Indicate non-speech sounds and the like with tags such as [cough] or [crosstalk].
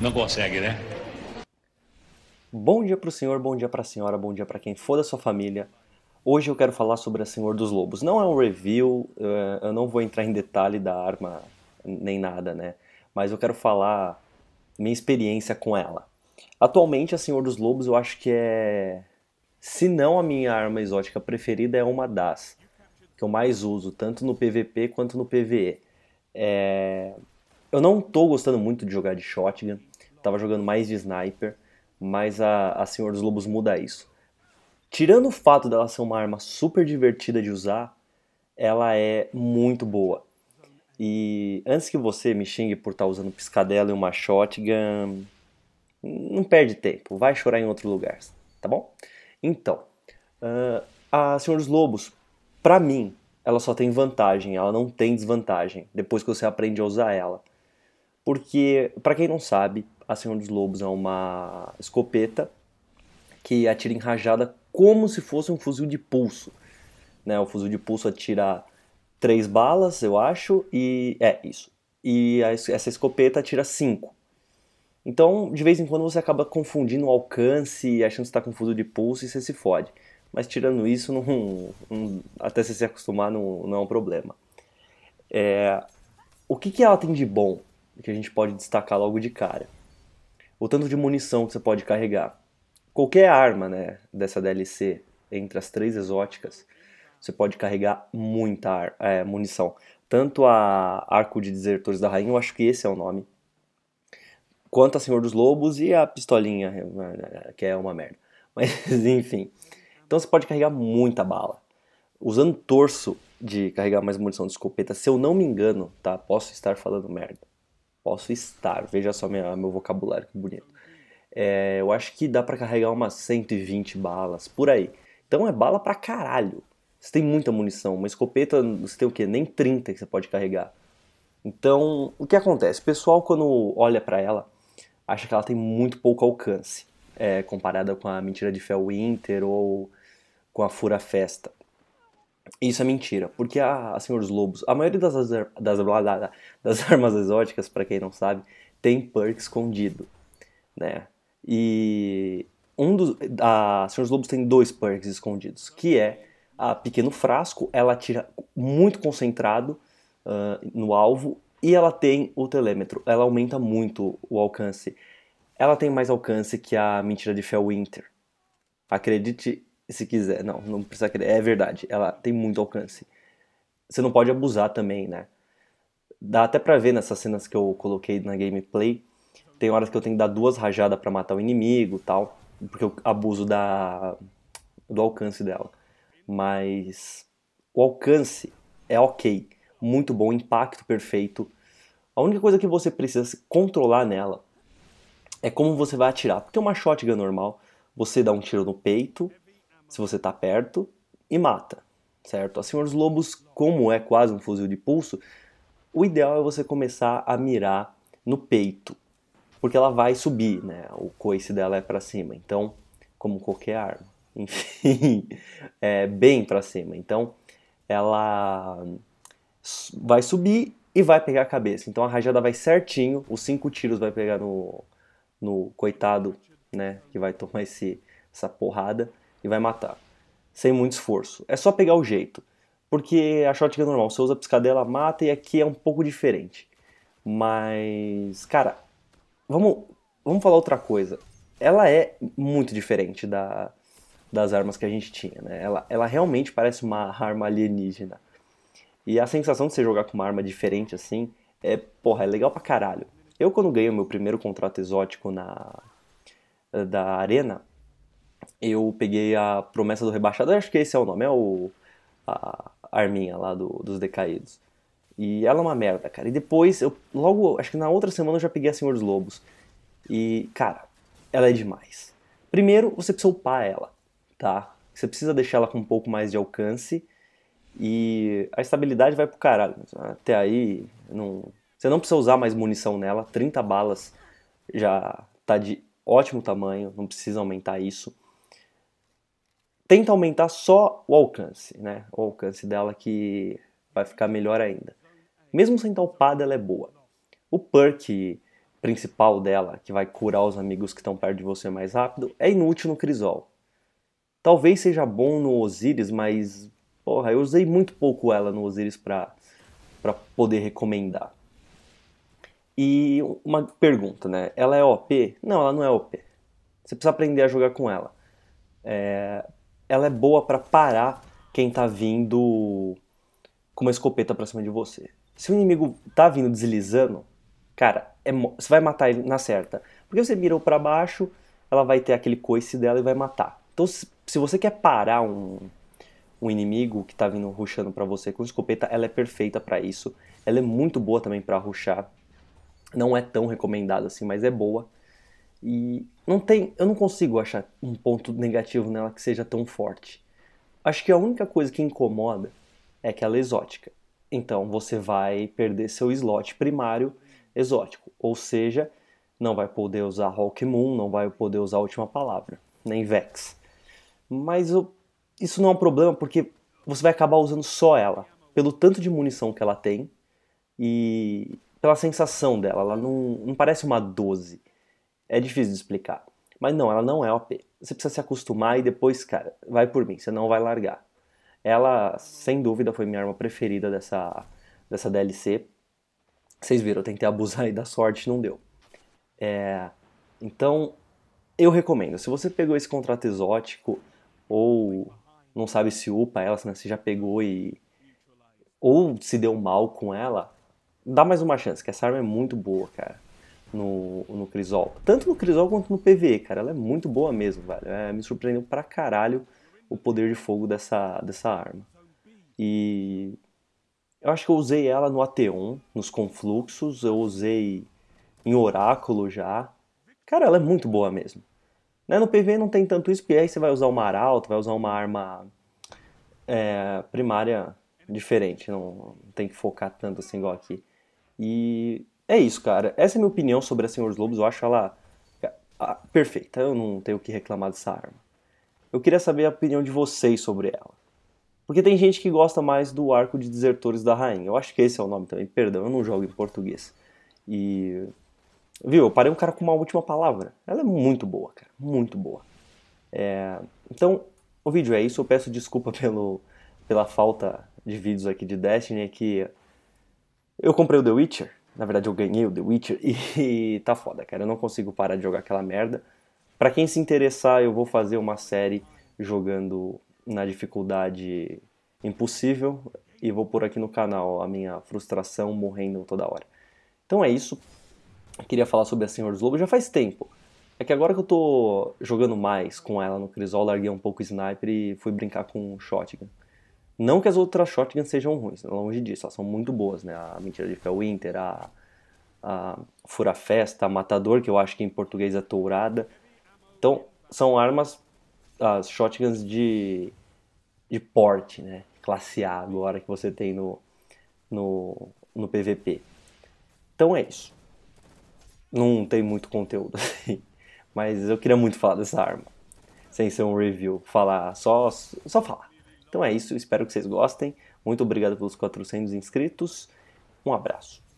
Não consegue, né? Bom dia pro senhor, bom dia pra senhora, bom dia para quem for da sua família. Hoje eu quero falar sobre a Senhor dos Lobos. Não é um review, eh, eu não vou entrar em detalhe da arma nem nada, né? Mas eu quero falar minha experiência com ela. Atualmente, a Senhor dos Lobos eu acho que é. Se não a minha arma exótica preferida, é uma das que eu mais uso, tanto no PVP quanto no PVE. É... Eh, eu não tô gostando muito de jogar de shotgun tava jogando mais de sniper, mas a, a Senhor dos Lobos muda isso. Tirando o fato dela ser uma arma super divertida de usar, ela é muito boa. E antes que você me xingue por estar tá usando piscadela e uma shotgun, não perde tempo, vai chorar em outro lugar, tá bom? Então, uh, a Senhor dos Lobos, pra mim, ela só tem vantagem, ela não tem desvantagem depois que você aprende a usar ela. Porque, para quem não sabe, a Senhora dos Lobos é uma escopeta que atira em rajada como se fosse um fuzil de pulso. Né? O fuzil de pulso atira três balas, eu acho, e é isso. E a, essa escopeta atira cinco. Então, de vez em quando você acaba confundindo o alcance e achando que está com fuzil de pulso e você se fode. Mas tirando isso, [laughs] não, não, até você se acostumar não, não é um problema. É, o que, que ela tem de bom que a gente pode destacar logo de cara? o tanto de munição que você pode carregar. Qualquer arma né, dessa DLC, entre as três exóticas, você pode carregar muita é, munição. Tanto a Arco de Desertores da Rainha, eu acho que esse é o nome, quanto a Senhor dos Lobos e a pistolinha, que é uma merda. [laughs] Mas enfim. Então você pode carregar muita bala. Usando torso de carregar mais munição de escopeta, se eu não me engano, tá? Posso estar falando merda. Posso estar, veja só minha, meu vocabulário que bonito. É, eu acho que dá para carregar umas 120 balas, por aí. Então é bala pra caralho. Você tem muita munição. Uma escopeta, você tem o quê? Nem 30 que você pode carregar. Então, o que acontece? O pessoal, quando olha para ela, acha que ela tem muito pouco alcance. É, comparada com a Mentira de Fel Winter ou com a Fura Festa. Isso é mentira, porque a, a Senhor dos Lobos, a maioria das, das, das [laughs] armas exóticas, para quem não sabe, tem perk escondido, né? E um dos, a Senhor dos Lobos tem dois perks escondidos, que é a Pequeno Frasco, ela atira muito concentrado uh, no alvo, e ela tem o Telêmetro, ela aumenta muito o alcance. Ela tem mais alcance que a Mentira de Felwinter, Winter. Acredite se quiser. Não, não precisa querer. É verdade, ela tem muito alcance. Você não pode abusar também, né? Dá até pra ver nessas cenas que eu coloquei na gameplay. Tem horas que eu tenho que dar duas rajadas para matar o inimigo tal. Porque eu abuso da, do alcance dela. Mas o alcance é ok. Muito bom, impacto perfeito. A única coisa que você precisa controlar nela é como você vai atirar. Porque uma shotgun normal, você dá um tiro no peito, se você está perto e mata, certo? Assim, os lobos, como é quase um fuzil de pulso, o ideal é você começar a mirar no peito, porque ela vai subir, né? O coice dela é para cima, então, como qualquer arma, [laughs] enfim, é bem para cima. Então, ela vai subir e vai pegar a cabeça. Então, a rajada vai certinho, os cinco tiros vai pegar no, no coitado, né? Que vai tomar esse, essa porrada e vai matar. Sem muito esforço. É só pegar o jeito. Porque a shotgun é normal, você usa a piscadela, mata e aqui é um pouco diferente. Mas, cara, vamos, vamos falar outra coisa. Ela é muito diferente da, das armas que a gente tinha, né? Ela, ela realmente parece uma arma alienígena. E a sensação de você jogar com uma arma diferente assim é, porra, é legal pra caralho. Eu, quando ganhei o meu primeiro contrato exótico na da Arena, eu peguei a Promessa do Rebaixado, acho que esse é o nome, é o, a Arminha lá do, dos Decaídos. E ela é uma merda, cara. E depois, eu logo, acho que na outra semana eu já peguei a Senhor dos Lobos. E, cara, ela é demais. Primeiro, você precisa upar ela, tá? Você precisa deixar ela com um pouco mais de alcance. E a estabilidade vai pro caralho. Até aí, não... você não precisa usar mais munição nela. 30 balas já tá de ótimo tamanho, não precisa aumentar isso tenta aumentar só o alcance, né? O alcance dela que vai ficar melhor ainda. Mesmo sem talpada, ela é boa. O perk principal dela, que vai curar os amigos que estão perto de você mais rápido, é inútil no Crisol. Talvez seja bom no Osiris, mas porra, eu usei muito pouco ela no Osiris pra, pra poder recomendar. E uma pergunta, né? Ela é OP? Não, ela não é OP. Você precisa aprender a jogar com ela. É, ela é boa para parar quem tá vindo com uma escopeta pra cima de você. Se o inimigo tá vindo deslizando, cara, é você vai matar ele na certa. Porque você mirou para baixo, ela vai ter aquele coice dela e vai matar. Então, se você quer parar um, um inimigo que tá vindo ruxando para você com escopeta, ela é perfeita para isso. Ela é muito boa também para ruxar. Não é tão recomendada assim, mas é boa. E não tem, eu não consigo achar um ponto negativo nela que seja tão forte. Acho que a única coisa que incomoda é que ela é exótica. Então você vai perder seu slot primário exótico, ou seja, não vai poder usar Hawk Moon, não vai poder usar a última palavra, nem Vex. Mas eu, isso não é um problema porque você vai acabar usando só ela, pelo tanto de munição que ela tem e pela sensação dela. Ela não, não parece uma 12 é difícil de explicar. Mas não, ela não é OP. Você precisa se acostumar e depois, cara, vai por mim, você não vai largar. Ela, sem dúvida, foi minha arma preferida dessa, dessa DLC. Vocês viram, eu tentei abusar aí da sorte, não deu. É, então, eu recomendo. Se você pegou esse contrato exótico ou não sabe se upa ela, se já pegou e. ou se deu mal com ela, dá mais uma chance, que essa arma é muito boa, cara no, no Crisol. Tanto no Crisol quanto no PVE, cara. Ela é muito boa mesmo, velho. É, me surpreendeu pra caralho o poder de fogo dessa, dessa arma. E eu acho que eu usei ela no at1 nos confluxos, eu usei em Oráculo já. Cara, ela é muito boa mesmo. Né? No PVE não tem tanto isso, porque aí você vai usar uma arauto, vai usar uma arma é, primária diferente, não, não tem que focar tanto assim igual aqui. E é isso, cara. Essa é a minha opinião sobre a Senhor dos Lobos. Eu acho ela perfeita. Eu não tenho o que reclamar dessa arma. Eu queria saber a opinião de vocês sobre ela. Porque tem gente que gosta mais do arco de desertores da rainha. Eu acho que esse é o nome também. Perdão, eu não jogo em português. E. Viu? Eu parei um cara com uma última palavra. Ela é muito boa, cara. Muito boa. É... Então, o vídeo é isso. Eu peço desculpa [laughs] pelo... pela falta de vídeos aqui de Destiny. É que eu comprei o The Witcher na verdade, eu ganhei o The Witcher e, [laughs] e tá foda, cara. Eu não consigo parar de jogar aquela merda. Para quem se interessar, eu vou fazer uma série jogando na dificuldade impossível e vou pôr aqui no canal a minha frustração morrendo toda hora. Então é isso. Eu queria falar sobre a Senhor dos Lobos já faz tempo. É que agora que eu tô jogando mais com ela no Crisol, larguei um pouco o sniper e fui brincar com o shotgun. Não que as outras shotguns sejam ruins, né, longe disso, elas são muito boas, né? A Mentira de Felwinter, a, a Fura Festa, a Matador, que eu acho que em português é tourada. Então, são armas, as shotguns de, de porte, né? Classe A agora que você tem no, no, no PVP. Então é isso. Não tem muito conteúdo assim, mas eu queria muito falar dessa arma. Sem ser um review, falar só, só falar. Então é isso, espero que vocês gostem. Muito obrigado pelos 400 inscritos. Um abraço.